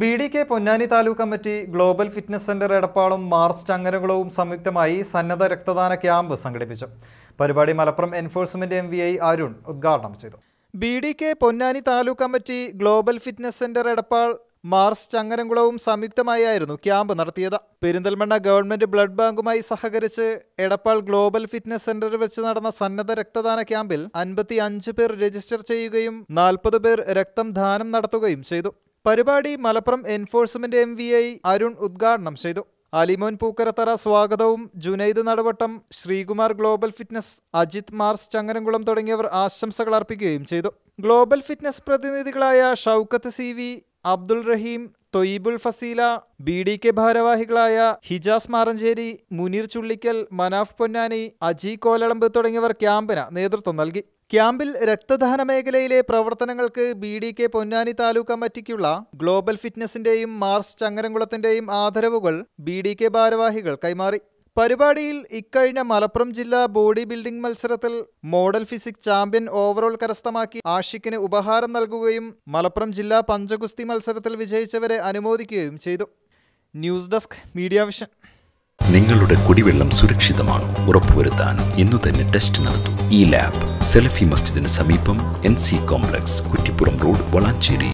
B D K Ponnani taluk committee global fitness centre എടപ്പാളും MARS ചങ്ങരകുളവും സംയുക്തമായി സന്നദ്ധ രക്തദാന ക്യാമ്പ് സംഘടിപ്പിച്ചു പരിപാടി Malappuram enforcement M V I Arun ഉദ്ഘാടനം ചെയ്തു B D K Ponnani taluk committee global fitness centre Edappal MARS ചങ്ങരംകുളവും സംയുക്തമായിരുന്നു ക്യാമ്പ് നടത്തിയത് പെരിന്തൽമണ്ണ ഗവൺമെന്റ് ബ്ലഡ് ബാങ്കുമായി സഹകരിച്ച് എടപ്പാൾ ഗ്ലോബൽ ഫിറ്റ്നസ് സെന്ററിൽ വെച്ച് നടന്ന സന്നദ്ധ രക്തദാന ക്യാമ്പിൽ അൻപത്തി അഞ്ച് പേർ രജിസ്റ്റർ ചെയ്യുകയും നാൽപ്പത് പേർ രക്തം ദാനം നടത്തുകയും ചെയ്തു പരിപാടി Malappuram enforcement M V I Arun ഉദ്ഘാടനം ചെയ്തു അലിമോൻ പൂക്കരത്തറ സ്വാഗതവും Junaid Nadavattam Sreekumar global fitness Ajith Mars Changaramkulam തുടങ്ങിയവർ ആശംസകൾ അർപ്പിക്കുകയും ചെയ്തു ഗ്ലോബൽ ഫിറ്റ്നസ് പ്രതിനിധികളായ Shoukath C V Abdul Raheem Thoybul Faseela B D K ഭാരവാഹികളായ ഹിജാസ് മാറഞ്ചേരി മുനീർ ചുള്ളിക്കൽ മനാഫ് പൊന്നാനി അജി കോലളമ്പ് തുടങ്ങിയവർ ക്യാമ്പിന് നേതൃത്വം നൽകി ക്യാമ്പിൽ രക്തദാന മേഖലയിലെ പ്രവർത്തനങ്ങൾക്ക് B D K Ponnani taluk കമ്മിറ്റിക്കുള്ള ഗ്ലോബൽ ഫിറ്റ്നസിന്റെയും മാർസ് ചങ്ങരംകുളത്തിന്റെയും ആദരവുകൾ ബി ഡി കെ ഭാരവാഹികൾ കൈമാറി പരിപാടിയിൽ ഇക്കഴിഞ്ഞ മലപ്പുറം ജില്ലാ ബോഡി ബിൽഡിംഗ് മത്സരത്തിൽ മോഡൽ ഫിസിക് ചാമ്പ്യൻ ഓവറോൾ കരസ്ഥമാക്കി ആഷിക്കിന് ഉപഹാരം നൽകുകയും മലപ്പുറം ജില്ലാ പഞ്ചഗുസ്തി മത്സരത്തിൽ വിജയിച്ചവരെ അനുമോദിക്കുകയും ചെയ്തു ന്യൂസ് ഡെസ്ക് മീഡിയ വിഷൻ നിങ്ങളുടെ കുടിവെള്ളം സുരക്ഷിതമാണോ ഉറപ്പുവരുത്താൻ ഇന്ന് തന്നെ ടെസ്റ്റ് നടത്തൂ ഈ ലാബ് സെലഫി മസ്ജിദിന് സമീപം N C complex Kuttippuram road Valanchery